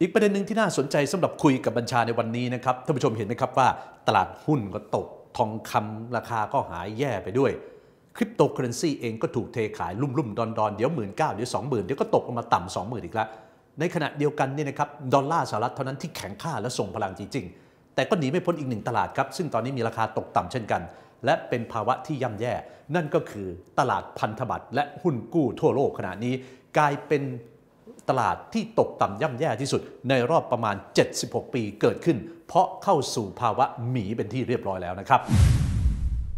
อีกประเด็นหนึ่งที่น่าสนใจสำหรับคุยกับบัญชาในวันนี้นะครับท่านผู้ชมเห็นไหมครับว่าตลาดหุ้นก็ตกทองคำราคาก็หายแย่ไปด้วยคริปโตเคอเรนซีเองก็ถูกเทขายลุ่มๆดอน ๆ เดี๋ยวหมื่นเก้าเดี๋ยวสองหมื่นเดี๋ยวก็ตกลงมาต่ำสองหมื่นอีกแล้วในขณะเดียวกันนี่นะครับดอลลาร์สหรัฐเท่านั้นที่แข็งค่าและส่งพลังจริงๆ แต่ก็หนีไม่พ้นอีกหนึ่งตลาดครับ ซึ่งตอนนี้มีราคาตกต่ำเช่นกัน และเป็นภาวะที่ย่ำแย่ นั่นก็คือตลาดพันธบัตรและหุ้นกู้ทั่วโลกขณะนี้กลายเป็นตลาดที่ตกต่ำย่ำแย่ที่สุดในรอบประมาณ 76 ปีเกิดขึ้น เพราะเข้าสู่ภาวะหมีเป็นที่เรียบร้อยแล้วนะครับ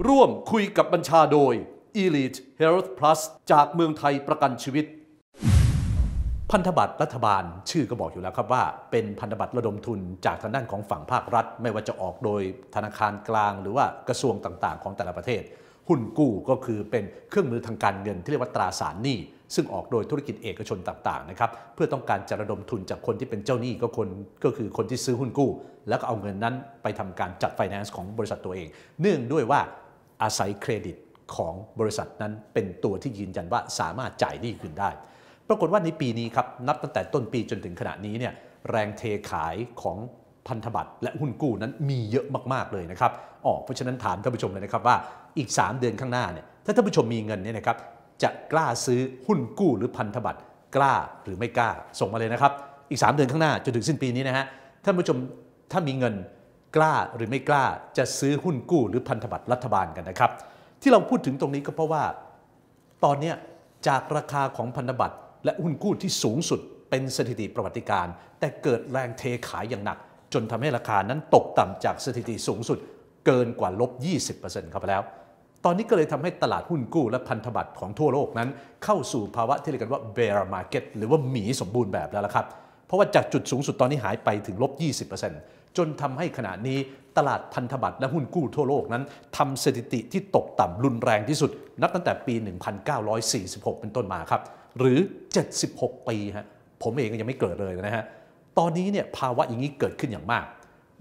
ร่วมคุยกับบัญชาโดย Elite Health Plus จากเมืองไทยประกันชีวิต พันธบัตรรัฐบาลชื่อก็บอกอยู่แล้วครับว่าเป็นพันธบัตรระดมทุนจากทางด้านของฝั่งภาครัฐไม่ว่าจะออกโดยธนาคารกลางหรือว่ากระทรวงต่างๆ ของแต่ละประเทศหุ้นกู้ก็คือเป็นเครื่องมือทางการเงินที่เรียกว่าตราสารหนี้ซึ่งออกโดยธุรกิจเอกชนต่างๆนะครับเพื่อต้องการจะระดมทุนจากคนที่เป็นเจ้าหนี้ก็คนก็คือคนที่ซื้อหุ้นกู้ แล้วก็เอาเงินนั้นไปทำการจัดไฟแนนซ์ของบริษัทตัวเอง เนื่องด้วยว่าอาศัยเครดิตของบริษัทนั้นเป็นตัวที่ยืนยันว่าสามารถจ่ายหนี้คืนได้ ปรากฏว่าในปีนี้ครับนับตั้งแต่ต้นปีจนถึงขณะนี้เนี่ยแรงเทขายของพันธบัตรและหุ้นกู้นั้นมีเยอะมากๆเลยนะครับ อ๋อ เพราะฉะนั้น ถามท่านผู้ชมเลยนะครับว่าอีก 3 เดือนข้างหน้าเนี่ย ถ้าท่านผู้ชมมีเงินเนี่ยนะครับ จะกล้าซื้อหุ้นกู้หรือพันธบัตรกล้าหรือไม่กล้า ส่งมาเลยนะครับ อีก 3 เดือนข้างหน้าจนถึงสิ้นปีนี้นะฮะ ท่านผู้ชมถ้ามีเงิน กล้าหรือไม่กล้าจะซื้อหุ้นกู้หรือพันธบัตรรัฐบาลกันนะครับ ที่เราพูดถึงตรงนี้ก็เพราะว่า ตอนนี้จากราคาของพันธบัตรและหุ้นกู้ที่สูงสุดเป็นสถิติประวัติการ แต่เกิดแรงเทขายอย่างหนักจนทำให้ราคานั้นตกต่ำจากสถิติสูงสุดเกินกว่าลบ 20%เข้าไปแล้ว ตอนนี้ก็เลยทำให้ตลาดหุ้นกู้และพันธบัตรของทั่วโลกนั้น เข้าสู่ภาวะที่เรียกกันว่า bear market หรือว่าหมีสมบูรณ์แบบแล้วละครับ เพราะว่าจากจุดสูงสุดตอนนี้หายไปถึงลบ 20%จนทำให้ขณะนี้ตลาดพันธบัตรและหุ้นกู้ทั่วโลกนั้นทำสถิติที่ตกต่ำรุนแรงที่สุด นับตั้งแต่ปี 1946 เป็นต้นมาครับ หรือ 76 ปีฮะผมเองยังไม่เกิดเลยนะฮะตอนนี้เนี่ยภาวะอย่างนี้เกิดขึ้นอย่างมาก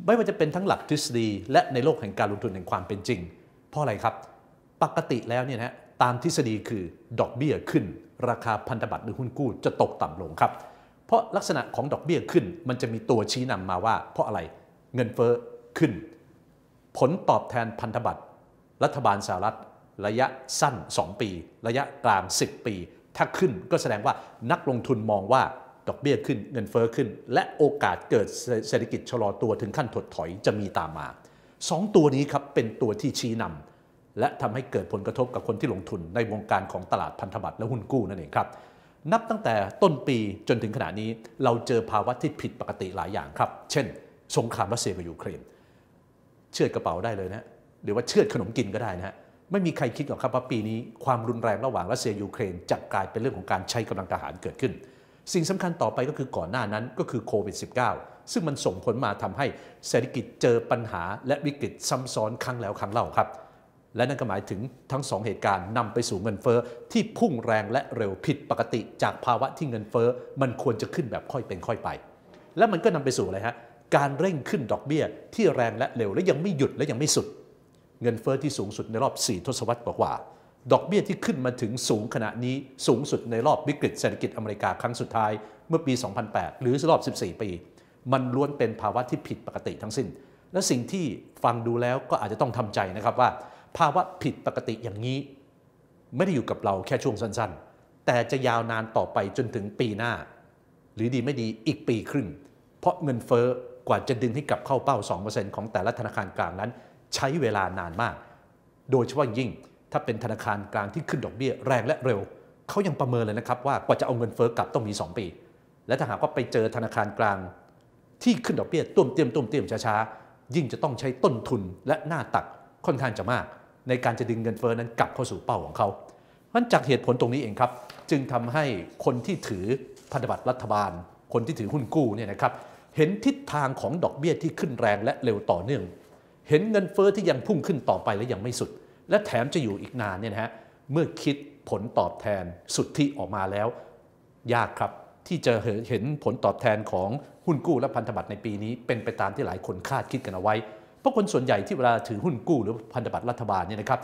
ไม่ว่าจะเป็นทั้งหลักทฤษฎี และในโลกแห่งการลงทุนแห่งความเป็นจริง เพราะอะไรครับปกติแล้วเนี่ยนะตามทฤษฎีคือดอกเบี้ยขึ้น ราคาพันธบัตรหรือหุ้น กู้ จะตกต่ำลงครับ เพราะลักษณะของดอกเบี้ยขึ้น มันจะมีตัวชี้นำมาว่า เพราะอะไรเงินเฟ้อขึ้น ผลตอบแทนพันธบัตรรัฐบาลสหรัฐ ระยะสั้น 2 ปี ระยะกลาง10 ปี ถ้าขึ้นก็แสดงว่านักลงทุนมองว่าดอกเบี้ยขึ้นเงินเฟอ้อขึ้น และโอกาสเกิดเศรษฐกิจชะลอตัวถึงขั้นถดถอยจะมีตามมา 2 ตัวนี้ครับ เป็นตัวที่ชี้นำ และทำให้เกิดผลกระทบกับคนที่ลงทุนในวงการของตลาดพันธบัตรและหุ้นกู้นั่นเองครับ นับตั้งแต่ต้นปีจนถึงขณะนี้เราเจอภาวะที่ผิดปกติหลายอย่างครับ เช่นสงครามรัสเซียกับยูเครน เชือดกระเป๋าได้เลยนะหรือว่าเชือดขนมกินก็ได้นะะไม่มีใครคิดหรอกครับว่าปีนี้ความรุนแรงระหว่างรัสเซียยูเครน จะกลายเป็นเรื่องของการใช้กำลังทหารเกิดขึ้นสิ่งสำคัญต่อไปก็คือก่อนหน้านั้นก็คือโควิด -19 ซึ่งมันส่งผลมาทำให้เศรษฐกิจเจอปัญหาและวิกฤตซ้ำซ้อนครั้งแล้วครั้งเล่าครับ และนั่นก็หมายถึงทั้งสองเหตุการณ์นำไปสู่เงินเฟอ้อ ที่พุ่งแรงและเร็วผิดปกติจากภาวะที่เงินเฟอ้อ มันควรจะขึ้นแบบค่อยเป็นค่อยไป และมันก็นำไปสู่อะไรฮะการเร่งขึ้นดอกเบี้ยที่แรงและเร็วและยังไม่หยุด และยังไม่สุด เงินเฟอ้อที่สูงสุดในรอบ4ทศวรรษกว่าดอกเบี้ยที่ขึ้นมาถึงสูงขณะนี้สูงสุดในรอบวิกฤตเศรษฐกิจอเมริกาครั้งสุดท้ายเมื่อปี 2008 หรือรอบ 14 ปี มันล้วนเป็นภาวะที่ผิดปกติทั้งสิ้น และสิ่งที่ฟังดูแล้วก็อาจจะต้องทำใจนะครับว่า ภาวะผิดปกติอย่างนี้ ไม่ได้อยู่กับเราแค่ช่วงสั้นๆ แต่จะยาวนานต่อไปจนถึงปีหน้า หรือดีไม่ดีอีกปีครึ่ง เพราะเงินเฟ้อกว่าจะดึงให้กลับเข้าเป้า 2%ของแต่ละธนาคารกลางนั้น ใช้เวลานานมาก โดยเฉพาะยิ่งถ้าเป็นธนาคารกลางที่ขึ้นดอกเบี้ยแรงและเร็วเขายังประเมินเลยนะครับว่ากว่าจะเอาเงินเฟ้อกลับต้องมี 2 ปี และถ้าหากว่าไปเจอธนาคารกลาง ที่ขึ้นดอกเบี้ยตุ้มเตี้ยมตุ้มเตี้ยมช้าๆยิ่งจะต้องใช้ต้นทุนและหน้าตักค่อนข้างจะมาก ในการจะดึงเงินเฟ้อนั้นกลับเข้าสู่เป้าของเขาเพราะจากเหตุผลตรงนี้เองครับ จึงทำให้คนที่ถือพันธบัตรรัฐบาล คนที่ถือหุ้นกู้เนี่ยนะครับเห็นทิศทางของดอกเบี้ยที่ขึ้นแรงและเร็วต่อเนื่องเห็นเงินเฟ้อที่ยังพุ่งขึ้นต่อไปและยังไม่สุดและแถมจะอยู่อีกนานเนี่ยนะฮะ เมื่อคิดผลตอบแทนสุทธิออกมาแล้ว ยากครับที่จะเห็นผลตอบแทนของหุ้นกู้และพันธบัตรในปีนี้ เป็นไปตามที่หลายคนคาดคิดกันเอาไว้ เพราะคนส่วนใหญ่ที่เวลาถือหุ้นกู้ หรือพันธบัตรรัฐบาลเนี่ยนะครับ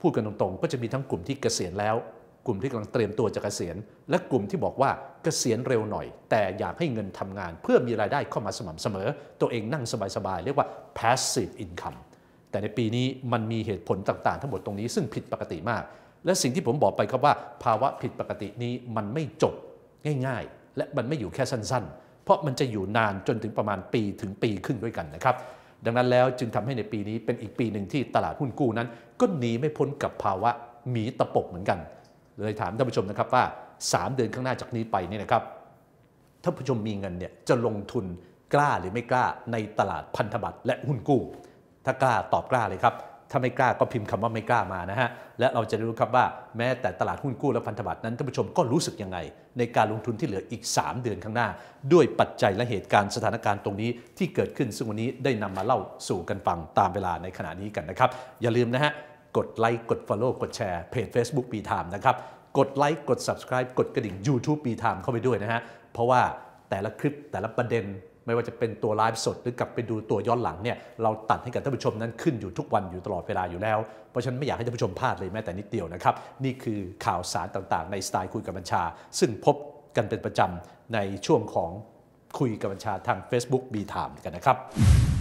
พูดกันตรงๆ ก็จะมีทั้งกลุ่มที่เกษียณแล้ว กลุ่มที่กำลังเตรียมตัวจะเกษียณ และกลุ่มที่บอกว่าเกษียณเร็วหน่อย แต่อยากให้เงินทำงาน เพื่อมีรายได้เข้ามาสม่ำเสมอ ตัวเองนั่งสบายๆเรียกว่า passive income แต่ในปีนี้มันมีเหตุผลต่างๆ ทั้งหมดตรงนี้ซึ่งผิดปกติมาก และสิ่งที่ผมบอกไปครับว่า ภาวะผิดปกตินี้มันไม่จบง่ายๆ และมันไม่อยู่แค่สั้นๆ เพราะมันจะอยู่นานจนถึงประมาณปีถึงปีครึ่งด้วยกันนะครับ ดังนั้นแล้วจึงทำให้ในปีนี้เป็นอีกปีหนึ่งที่ตลาดหุ้นกู้นั้น ก็หนีไม่พ้นกับภาวะหมีตะปบเหมือนกันเลยถามท่านผู้ชมนะครับว่า 3 เดือนข้างหน้าจากนี้ไปนี่นะครับท่านผู้ชมมีเงินเนี่ยจะลงทุนกล้าหรือไม่กล้าในตลาดพันธบัตรและหุ้นกู้ถ้ากล้าตอบกล้าเลยครับ ถ้าไม่กล้าก็พิมพ์คำว่าไม่กล้ามานะฮะ และเราจะรู้ครับว่าแม้แต่ตลาดหุ้นกู้และพันธบัตรนั้นท่านผู้ชมก็รู้สึกยังไง ในการลงทุนที่เหลืออีก 3 เดือนข้างหน้า ด้วยปัจจัยและเหตุการณ์สถานการณ์ตรงนี้ที่เกิดขึ้นซึ่งวันนี้ได้นำมาเล่าสู่กันฟังตามเวลาในขณะนี้กันนะครับอย่าลืมนะฮะกดไลค์กด Follow กดแชร์เพจ Facebook ปีไทม์นะครับกดไลค์กด Subscribe กดกระดิ่ง YouTube ปีไทม์เข้าไปด้วยนะฮะเพราะว่าแต่ละคลิปแต่ละประเด็นไม่ว่าจะเป็นตัวไลฟ์สดหรือกลับไปดูตัวย้อนหลังเนี่ยเราตัดให้กับท่านผู้ชมนั้นขึ้นอยู่ทุกวันอยู่ตลอดเวลาอยู่แล้ว เพราะฉะนั้นไม่อยากให้ท่านผู้ชมพลาดเลยแม้แต่นิดเดียวนะครับ นี่คือข่าวสารต่างๆ ในสไตล์คุยกับบัญชา ซึ่งพบกันเป็นประจำในช่วงของคุยกับบัญชาทาง Facebook B Time กันนะครับ